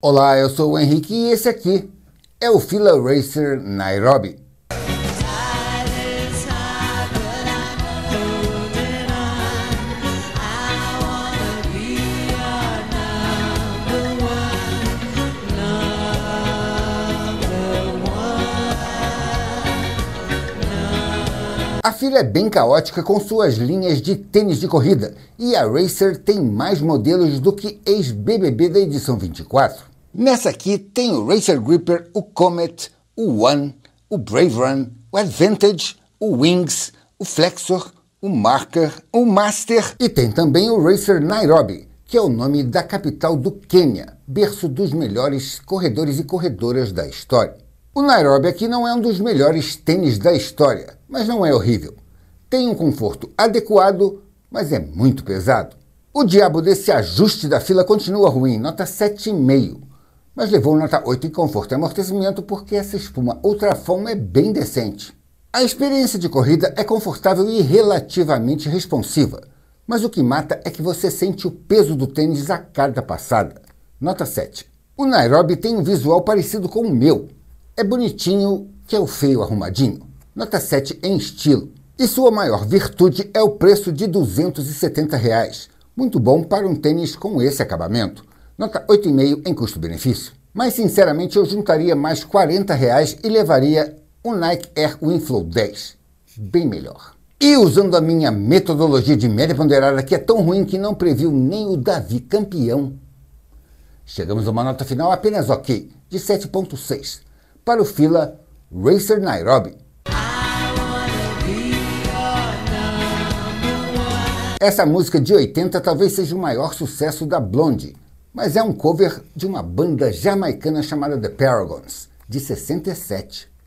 Olá, eu sou o Henrique e esse aqui é o Fila Racer Nairobi. A filha é bem caótica com suas linhas de tênis de corrida e a Racer tem mais modelos do que ex-BBB da edição 24. Nessa aqui tem o Racer Gripper, o Comet, o One, o Brave Run, o Advantage, o Wings, o Flexor, o Marker, o Master e tem também o Racer Nairobi, que é o nome da capital do Quênia, berço dos melhores corredores e corredoras da história. O Nairobi aqui não é um dos melhores tênis da história, mas não é horrível. Tem um conforto adequado, mas é muito pesado. O diabo desse ajuste da fila continua ruim, nota 7,5, mas levou nota 8 em conforto e amortecimento porque essa espuma Ultrafon é bem decente. A experiência de corrida é confortável e relativamente responsiva, mas o que mata é que você sente o peso do tênis a cada passada. Nota 7. O Nairobi tem um visual parecido com o meu, é bonitinho que é o feio arrumadinho. Nota 7 em estilo. E sua maior virtude é o preço de 270 reais. Muito bom para um tênis com esse acabamento. Nota 8,5 em custo-benefício. Mas sinceramente eu juntaria mais 40 reais e levaria o Nike Air Winflow 10. Bem melhor. E usando a minha metodologia de média ponderada que é tão ruim que não previu nem o Davi campeão. Chegamos a uma nota final apenas ok, de 7.6 para o fila Racer Nairobi. Essa música de 80 talvez seja o maior sucesso da Blondie, mas é um cover de uma banda jamaicana chamada The Paragons, de 67.